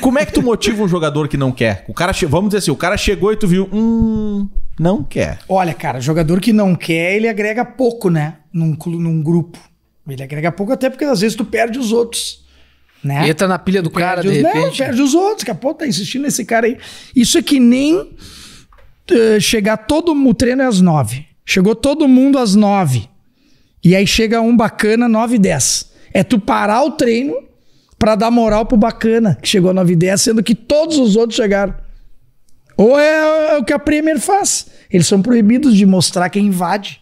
Como é que tu motiva um jogador que não quer? O cara, vamos dizer assim, o cara chegou e tu viu, hum, não quer. Olha, cara, jogador que não quer, ele agrega pouco, né? Num, num grupo. Ele agrega pouco até porque às vezes tu perde os outros. Né? Entra na pilha do cara, os, de repente. Não, perde os outros, que a pô, tá insistindo nesse cara aí. Isso é que nem uh, chegar todo mundo, o treino é às nove. Chegou todo mundo às nove. E aí chega um bacana, nove e dez. É tu parar o treino para dar moral pro bacana, que chegou a 9 sendo que todos os outros chegaram. Ou é, é, o que a Premier faz. Eles são proibidos de mostrar quem invade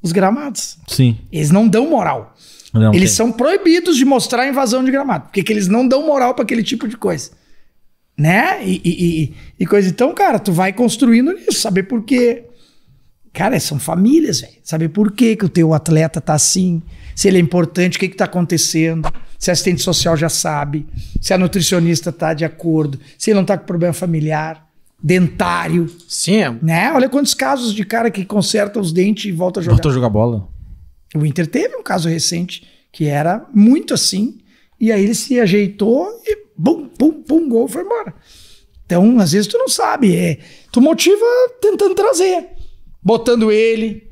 os gramados. Sim. Eles não dão moral. Não, eles tem. são proibidos de mostrar a invasão de gramado, porque eles não dão moral para aquele tipo de coisa. Né? E, e, e, coisa. Então, cara, tu vai construindo isso, saber por quê. Cara, são famílias, velho. Saber por quê que o teu atleta tá assim, se ele é importante, o que que tá acontecendo se a assistente social já sabe, se a nutricionista está de acordo, se ele não está com problema familiar, dentário. Sim. É. Né? Olha quantos casos de cara que conserta os dentes e volta a jogar. Volta a jogar bola. O Inter teve um caso recente que era muito assim, e aí ele se ajeitou e bum, bum, bum, gol, foi embora. Então, às vezes tu não sabe, é, tu motiva tentando trazer, botando ele,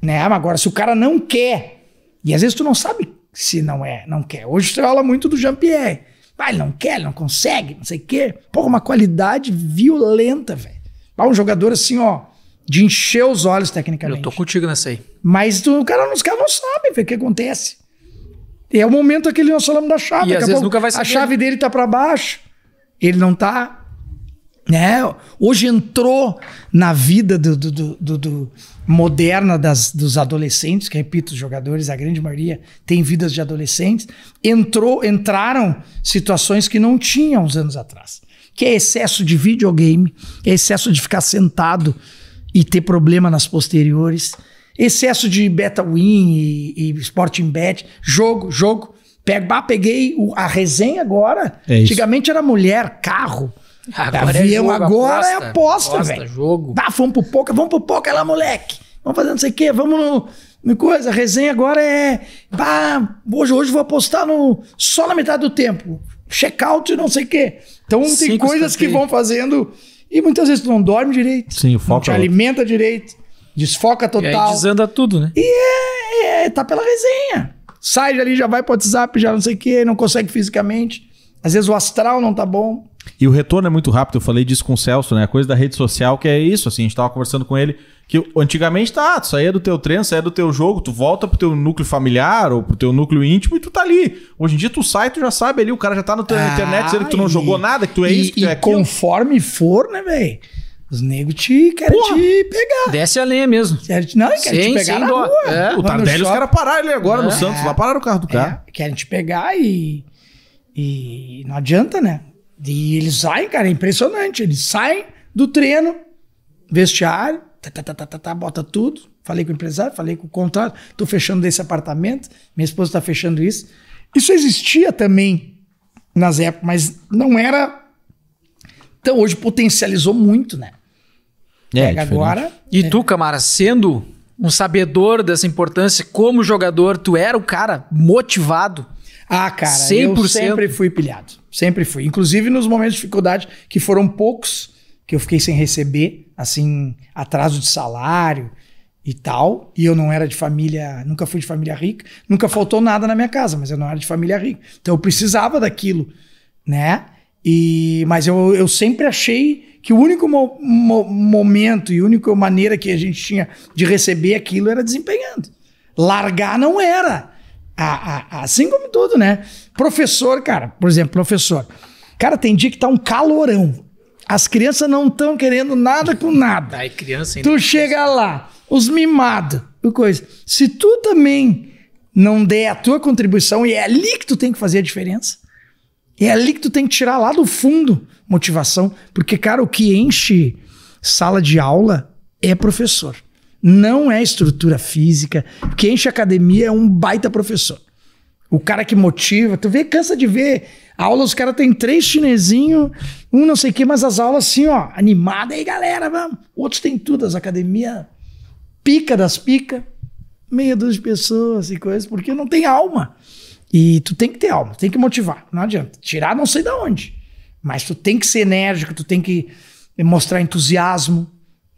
né? Agora, se o cara não quer, e às vezes tu não sabe se não é, não quer. Hoje você fala muito do Jean-Pierre. Ah, ele não quer, ele não consegue, não sei o quê. Porra, uma qualidade violenta, velho. Ah, um jogador assim, ó, de encher os olhos tecnicamente. Eu tô contigo nessa aí. Mas tu, o cara, os caras não sabem velho o que acontece. é o momento aquele nós falamos da chave. E às vezes pouco, nunca vai saber. A chave dele tá para baixo, ele não tá né? Hoje entrou na vida do, do, do, do moderna das, dos adolescentes, que repito, os jogadores, a grande maioria tem vidas de adolescentes, entrou, entraram situações que não tinham uns anos atrás, que é excesso de videogame, é excesso de ficar sentado e ter problema nas posteriores, excesso de beta win e, e sporting bet, jogo, jogo. peguei a resenha agora. É Antigamente era mulher, carro, Agora Avião é jogo, agora é aposta, é aposta, velho. jogo. Tá, vamos pro poker, vamos pro poca lá, moleque. Vamos fazer não sei o quê, vamos no, no coisa. A resenha agora é. Bah, hoje, hoje vou apostar no, só na metade do tempo. Check-out e não sei o quê. Então Cinco tem coisas que vão fazendo. E muitas vezes tu não dorme direito. Sim, o foco. Não te é alimenta direito. Desfoca total. E aí desanda tudo, né? E é, é tá pela resenha. Sai dali, já vai pro WhatsApp, já não sei o quê, não consegue fisicamente. Às vezes o astral não tá bom. E o retorno é muito rápido, eu falei disso com o Celso, né? A coisa da rede social que é isso, assim, a gente tava conversando com ele, que antigamente tá, tu saía do teu treino, saía do teu jogo, tu volta pro teu núcleo familiar ou pro teu núcleo íntimo e tu tá ali. Hoje em dia tu sai, tu já sabe ali, o cara já tá na tua ah, internet dizendo que tu não jogou nada, que tu é e, isso, que tu é aquilo. conforme for, né, velho? Os negros te querem Porra, te pegar. Desce a lenha mesmo. Não, eles não, querem sim, te pegar na rua. É. O Tardelli, os caras pararam ele agora é. no Santos, lá pararam o carro do é, cara. É, querem te pegar e... E não adianta, né? E eles saem cara, é impressionante. eles saem do treino, vestiário, tá, tá, tá, tá, tá, tá, bota tudo. Falei com o empresário, falei com o contrato, tô fechando esse apartamento, minha esposa tá fechando isso. Isso existia também nas épocas, mas não era. Então hoje potencializou muito, né? É, é agora. E né? tu, Camara, sendo um sabedor dessa importância. Como jogador, tu era o cara motivado. Ah, cara, 100%. eu sempre fui pilhado. Sempre fui. Inclusive nos momentos de dificuldade, que foram poucos, que eu fiquei sem receber, assim, atraso de salário e tal. E eu não era de família, nunca fui de família rica, nunca faltou nada na minha casa, mas eu não era de família rica. Então eu precisava daquilo, né? E, mas eu, eu sempre achei que o único mo mo momento e única maneira que a gente tinha de receber aquilo era desempenhando. Largar não era. A, a, assim como tudo, né? Professor, cara, por exemplo, professor. Cara, tem dia que tá um calorão. As crianças não estão querendo nada com nada. Ai, criança ainda Tu chega lá, os mimados, coisa. Se tu também não der a tua contribuição, e é ali que tu tem que fazer a diferença, e é ali que tu tem que tirar lá do fundo motivação, porque, cara, o que enche sala de aula é professor, não é estrutura física. O que enche academia é um baita professor. O cara que motiva, tu vê, cansa de ver. A aula, os caras têm três chinesinho, um não sei o quê, mas as aulas assim, ó, animada aí, galera, vamos. Outros têm tudo, as academia pica das pica, meia dúzia de pessoas e coisas, porque não tem alma. E tu tem que ter alma, tem que motivar, não adianta. Tirar não sei de onde, mas tu tem que ser enérgico, tu tem que mostrar entusiasmo.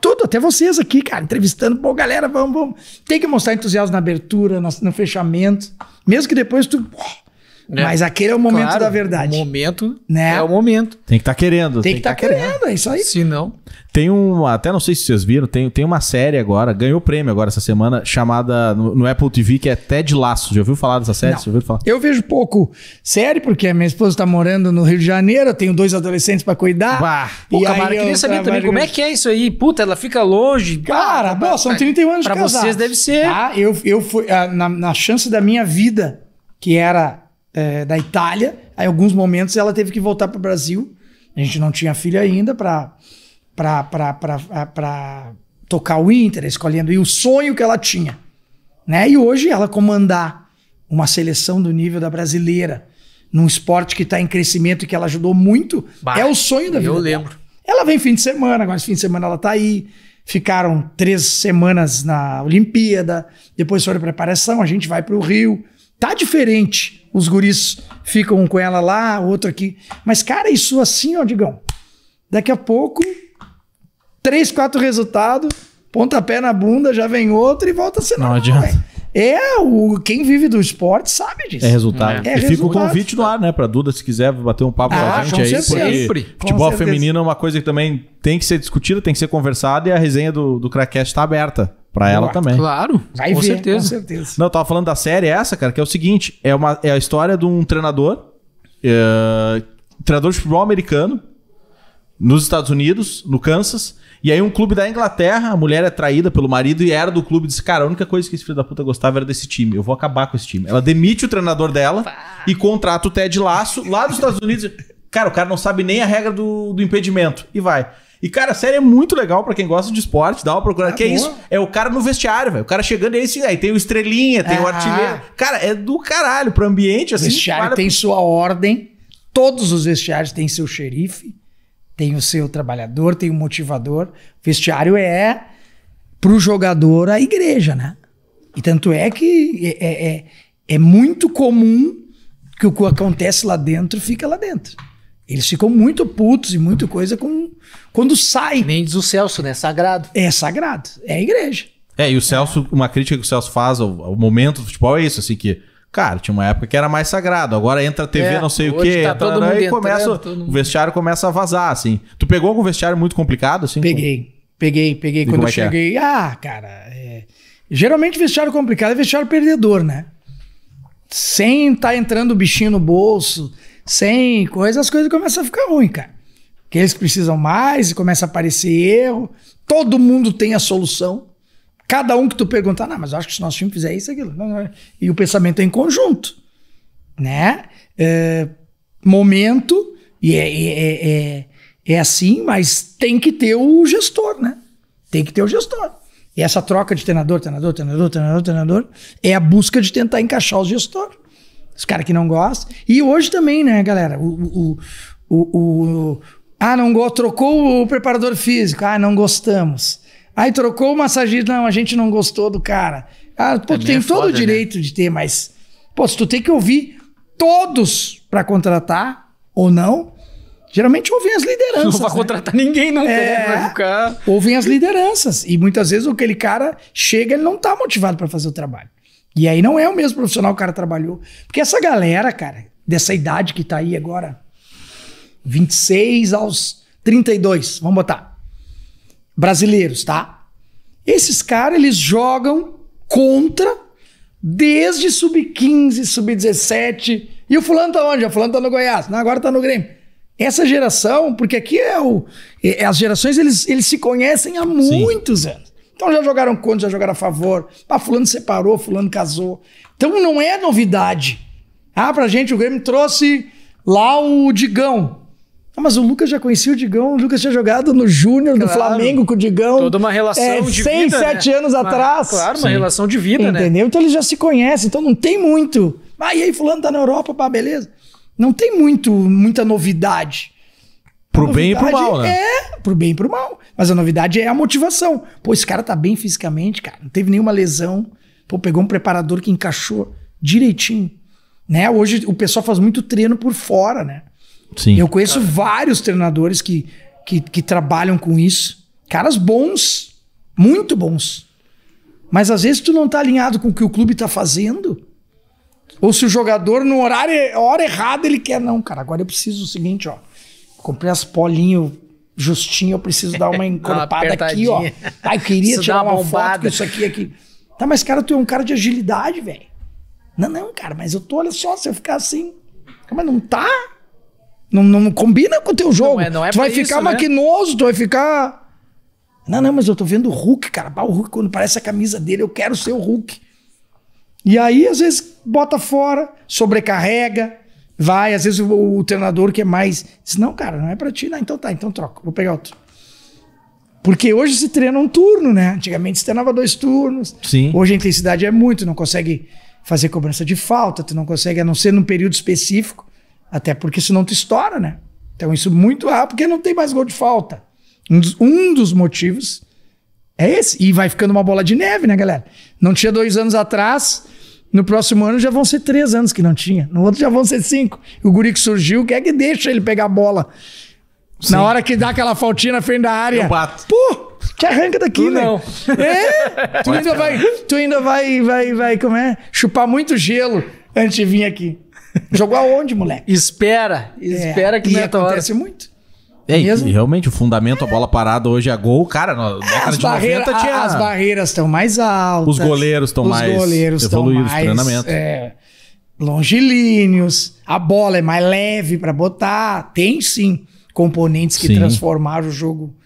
Tudo, até vocês aqui, cara, entrevistando. Pô, galera, vamos, vamos. Tem que mostrar entusiasmo na abertura, no, no fechamento. Mesmo que depois tu. Oh, né? Mas aquele é o momento claro, da verdade. O momento né? é o momento. Tem que estar tá querendo. Tem, que estar tá, tá querendo. querendo, é isso aí. Se não. Tem um. Até não sei se vocês viram, tem, tem uma série agora, ganhou prêmio agora essa semana, chamada no, no Apple TV, que é Ted Laço. Já ouviu falar dessa série? Não. Você ouviu falar? Eu vejo pouco série, porque a minha esposa está morando no Rio de Janeiro, eu tenho dois adolescentes para cuidar. Bah. Pô, e a Mara queria saber também como é que é isso aí. Puta, ela fica longe. Cara, bah, bah, são 31 anos pra de para vocês deve ser. Ah, eu, eu fui. Ah, na, na chance da minha vida, que era é, da Itália. Aí, alguns momentos, ela teve que voltar para o Brasil. A gente não tinha filho ainda para tocar o Inter, escolhendo e o sonho que ela tinha. Né? E hoje ela comandar uma seleção do nível da brasileira num esporte que está em crescimento e que ela ajudou muito, bah, é o sonho da vida. Eu lembro. Ela vem fim de semana, agora fim de semana ela está aí. Ficaram três semanas na Olimpíada, depois foram preparação, a gente vai para o Rio. Tá diferente os guris ficam com ela lá, outro aqui. Mas, cara, isso assim, ó, Digão. Daqui a pouco, três, quatro resultados, pontapé na bunda, já vem outro e volta a ser Não normal, adianta. Véio. É, o, quem vive do esporte sabe disso. É resultado. É. É e resultado. fica o convite no ar, né? Pra Duda, se quiser bater um papo ah, com a ah, gente aí. Sempre. futebol feminino é uma coisa que também tem que ser discutida, tem que ser conversada e a resenha do, do Crackcast tá aberta. Pra ela também. Claro, Vai com, ver, certeza. com certeza. Não, eu tava falando da série essa, cara, que é o seguinte: é, uma, é a história de um treinador, é, treinador de futebol americano, nos Estados Unidos, no Kansas, e aí um clube da Inglaterra, a mulher é traída pelo marido e era do clube, disse, cara, a única coisa que esse filho da puta gostava era desse time, eu vou acabar com esse time. Ela demite o treinador dela e contrata o Ted Laço lá dos Estados Unidos. Cara, o cara não sabe nem a regra do, do impedimento e vai. E, cara, a série é muito legal para quem gosta de esporte, dá uma procurada. Ah, que boa. é isso? É o cara no vestiário, velho. O cara chegando e aí, assim, aí tem o estrelinha, tem ah. o artilheiro. Cara, é do caralho pro ambiente, assim. O vestiário vale... tem sua ordem, todos os vestiários têm seu xerife tem o seu trabalhador, tem o motivador. O vestiário é para o jogador a igreja, né? E tanto é que é, é, é, é, muito comum que o que acontece lá dentro fica lá dentro. Eles ficam muito putos e muita coisa com quando sai. Nem diz o Celso, né? Sagrado. É sagrado. É a igreja. É, e o Celso, uma crítica que o Celso faz ao, ao momento do futebol é isso, assim, que Cara, tinha uma época que era mais sagrado. Agora entra a TV, é, não sei o quê. Tá, tá todo né, mundo e começa, o vestiário começa a vazar, assim. Tu pegou algum vestiário muito complicado, assim? Peguei. Peguei, peguei. E quando eu é é? cheguei. É? Ah, cara. É... Geralmente vestiário complicado é vestiário perdedor, né? Sem tá entrando o bichinho no bolso, sem coisa, as coisas começam a ficar ruim, cara. Que eles precisam mais e começa a aparecer erro. Todo mundo tem a solução. Cada um que tu perguntar, não, mas eu acho que se nosso time fizer isso, aquilo. É. E o pensamento é em conjunto, né? É, momento, é, e é, é, é, é assim, mas tem que ter o gestor, né? Tem que ter o gestor. E essa troca de treinador, treinador, treinador, treinador, treinador, é a busca de tentar encaixar o gestor. Os caras que não gostam. E hoje também, né, galera? O, o, o, o ah, não trocou o preparador físico. Ah, não gostamos. Aí trocou o massagista, não, a gente não gostou do cara. Ah, pô, é tu tem todo o né? direito né? de ter, mas, pô, se tu tem que ouvir todos para contratar ou não, geralmente ouvem as lideranças. Não vai né? contratar ninguém, não é, vai ficar. Ouvem as lideranças. E muitas vezes aquele cara chega, ele não tá motivado para fazer o trabalho. E aí não é o mesmo profissional que o cara trabalhou. Porque essa galera, cara, dessa idade que tá aí agora, 26 aos 32, vamos botar brasileiros, tá? Esses caras, eles jogam contra desde sub-15, sub-17. E o fulano tá onde? O fulano tá no Goiás. Não, agora tá no Grêmio. Essa geração, porque aqui é o. É, é as gerações, eles, eles se conhecem há muitos anos. Então já jogaram contra, já jogaram a favor. Ah, fulano separou, fulano casou. Então não é novidade. Ah, pra gente o Grêmio trouxe lá o Digão. Ah, mas o Lucas já conhecia o Digão, o Lucas tinha jogado no Júnior claro. do Flamengo com o Digão. Toda uma relação é, de vida. 6, 7 né? anos atrás. Claro, uma Sim. relação de vida, Entendeu? né? Entendeu? Então eles já se conhecem, então não tem muito. Ah, e aí, Fulano tá na Europa, pá, beleza. Não tem muito, muita novidade. Pro bem e pro mal, né? É, pro bem e pro mal. Mas a novidade é a motivação. Pô, esse cara tá bem fisicamente, cara. Não teve nenhuma lesão. Pô, pegou um preparador que encaixou direitinho. Né? Hoje o pessoal faz muito treino por fora, né? Sim. Eu conheço vários treinadores que, que, que trabalham com isso. Caras bons, muito bons. Mas às vezes tu não tá alinhado com o que o clube tá fazendo. Ou se o jogador, no horário, hora errada, ele quer. Não, cara, agora eu preciso o seguinte, ó. Comprei as polinhas justinho, eu preciso dar uma encorpada uma aqui, ó. Ai, queria tirar uma, uma foto com isso aqui, aqui. Tá, mas cara, tu é um cara de agilidade, velho. Não, não, cara, mas eu tô, olha só, se eu ficar assim... Mas não tá? Não, não combina com o teu jogo. Não é, não é tu vai ficar isso, né? maquinoso, né? tu vai ficar. Não, não, mas eu tô vendo o Hulk, cara. O Hulk, quando parece a camisa dele, eu quero ser o Hulk. E aí, às vezes, bota fora, sobrecarrega, vai. Às vezes, o, o treinador que é mais. Diz, não, cara, não é pra ti. Não, então tá, então troca. Vou pegar outro. Porque hoje se treina um turno, né? Antigamente se treinava dois turnos. Sim. Hoje a intensidade é muito, não consegue fazer cobrança de falta, tu não consegue, a não ser num período específico. Até porque senão tu estoura, né? Então isso muito rápido, porque não tem mais gol de falta. Um dos, um dos, motivos é esse. E vai ficando uma bola de neve, né, galera? Não tinha dois anos atrás, no próximo ano já vão ser três anos que não tinha. No outro já vão ser cinco. O guri que surgiu, quer é que deixa ele pegar a bola? Sim. Na hora que dá aquela faltinha na frente da área. Eu bato. Pô, te arranca daqui, tu né? Não. É? Tu ainda vai, tu ainda vai, vai, vai, como é? Chupar muito gelo antes de vir aqui. Jogou aonde, moleque? Espera, é, espera é, que não é hora. acontece muito. É, mesmo? E realmente, o fundamento, a bola parada hoje é gol. Cara, na década as de 90 tinha... As barreiras estão mais altas. Os goleiros estão mais goleiros evoluídos, mais, treinamento. É, longilíneos, a bola é mais leve para botar. Tem sim componentes que sim. transformaram o jogo